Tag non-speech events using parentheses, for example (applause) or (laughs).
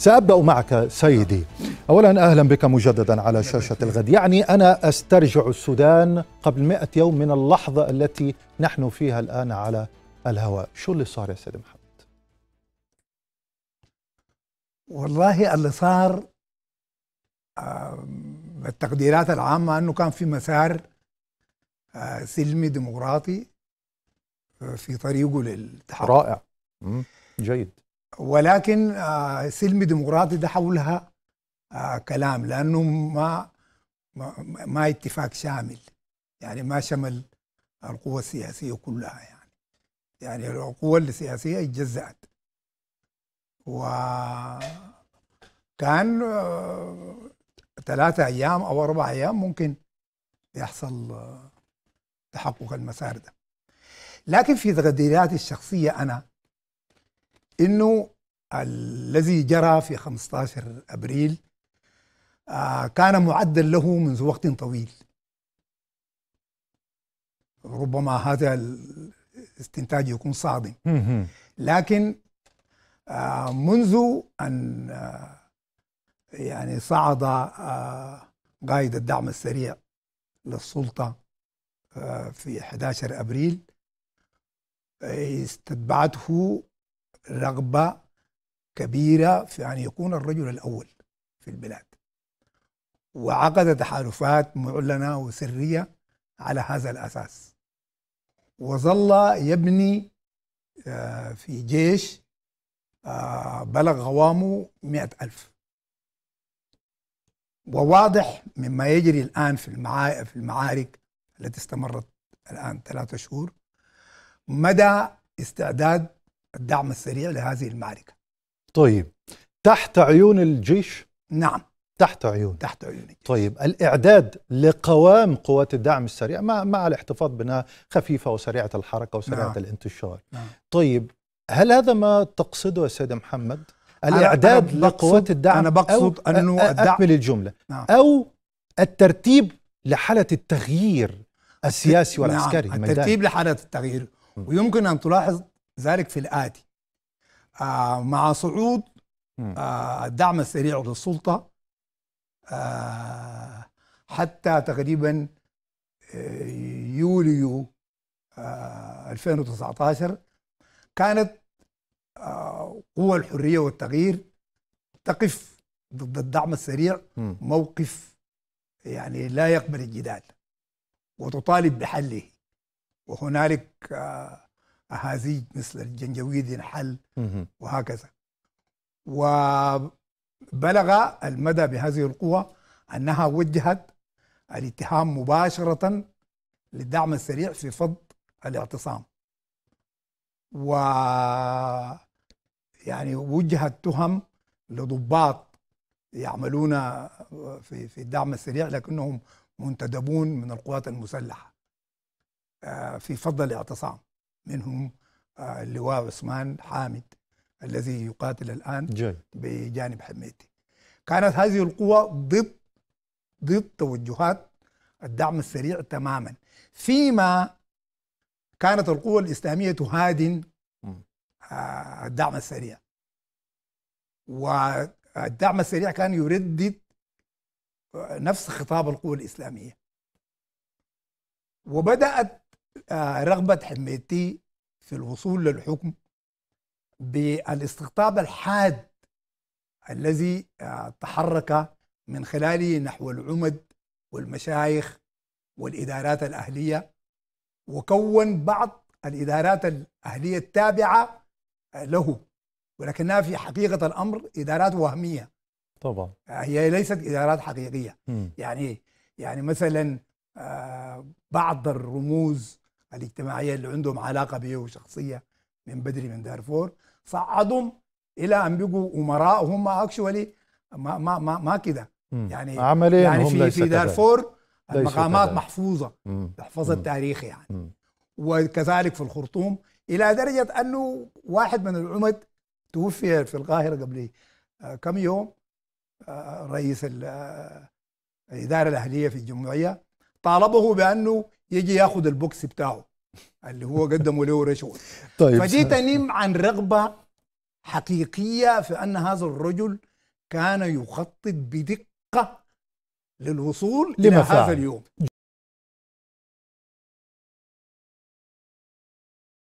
سأبدأ معك سيدي أولا أهلا بك مجددا على شاشة الغد يعني أنا أسترجع السودان قبل مئة يوم من اللحظة التي نحن فيها الآن على الهواء شو اللي صار يا سيدي محمد والله اللي صار آه، التقديرات العامة أنه كان في مسار آه، سلمي ديمقراطي آه، في طريقه للتحرك رائع جيد ولكن آه، سلم ديمقراطي ده حولها آه، كلام لانه ما ما اتفاق شامل يعني ما شمل القوى السياسيه كلها يعني يعني القوى السياسيه اتجزأت وكان آه، ثلاثة أيام أو أربع أيام ممكن يحصل تحقق المسار ده لكن في تقديراتي الشخصية أنا انه الذي جرى في 15 ابريل آه، كان معدل له منذ وقت طويل ربما هذا الاستنتاج يكون صادم لكن آه، منذ ان آه، يعني صعد قائد الدعم السريع للسلطه في 11 ابريل استتبعته رغبة كبيرة في أن يكون الرجل الأول في البلاد وعقد تحالفات معلنة وسرية على هذا الأساس وظل يبني آه، في جيش آه، بلغ غوامه مئة ألف وواضح مما يجري الآن في في المعارك التي استمرت الآن ثلاثة شهور مدى استعداد الدعم السريع لهذه المعركة طيب تحت عيون الجيش نعم تحت عيون تحت عيون الجيش. طيب الإعداد لقوام قوات الدعم السريع مع, مع الاحتفاظ بأنها خفيفة وسريعة الحركة وسريعة نعم. الانتشار نعم. طيب هل هذا ما تقصده يا سيد محمد الإعداد أنا لقوات الدعم أنا بقصد أنه الدعم الجملة نعم. أو الترتيب لحالة التغيير السياسي نعم، والعسكري نعم. الترتيب لحالة التغيير ويمكن أن تلاحظ ذلك في الآتي آه، مع صعود الدعم آه، السريع للسلطة آه، حتى تقريبا يوليو 2019 كانت قوى الحرية والتغيير تقف ضد الدعم السريع موقف يعني لا يقبل الجدال وتطالب بحله وهنالك آه أهازيج مثل الجنجويد ينحل وهكذا وبلغ المدى بهذه القوة أنها وجهت الاتهام مباشرة للدعم السريع في فض الاعتصام و يعني وجهت تهم لضباط يعملون في في الدعم السريع لكنهم منتدبون من القوات المسلحه آه، في فض الاعتصام منهم آه، اللواء عثمان حامد الذي يقاتل الآن جاي. بجانب حميتي كانت هذه القوة ضد ضد توجهات الدعم السريع تماما فيما كانت القوة الإسلامية تهادن آه، الدعم السريع والدعم السريع كان يردد آه، نفس خطاب القوة الإسلامية وبدأت آه، رغبة حميتي في الوصول للحكم بالاستقطاب الحاد الذي آه، تحرك من خلاله نحو العمد والمشايخ والإدارات الأهلية وكون بعض الإدارات الأهلية التابعة له ولكنها في حقيقة الأمر إدارات وهمية طبعا آه، هي ليست إدارات حقيقية م. يعني يعني مثلا بعض الرموز الاجتماعية اللي عندهم علاقة به وشخصيه من بدري من دارفور صعدهم إلى أن بقوا أمراء هم أكشولي ما ما ما, ما كده يعني عمليا يعني في في دارفور المقامات محفوظة تحفظ التاريخ يعني مم. وكذلك في الخرطوم إلى درجة أنه واحد من العمد توفي في القاهرة قبل آه، كم يوم آه، رئيس الإدارة آه، الأهلية في الجمهورية طالبه بأنه يجي ياخد البوكس بتاعه اللي هو قدمه له رشوه (laughs) طيب فدي تنم عن رغبه حقيقيه في ان هذا الرجل كان يخطط بدقه للوصول الى هذا اليوم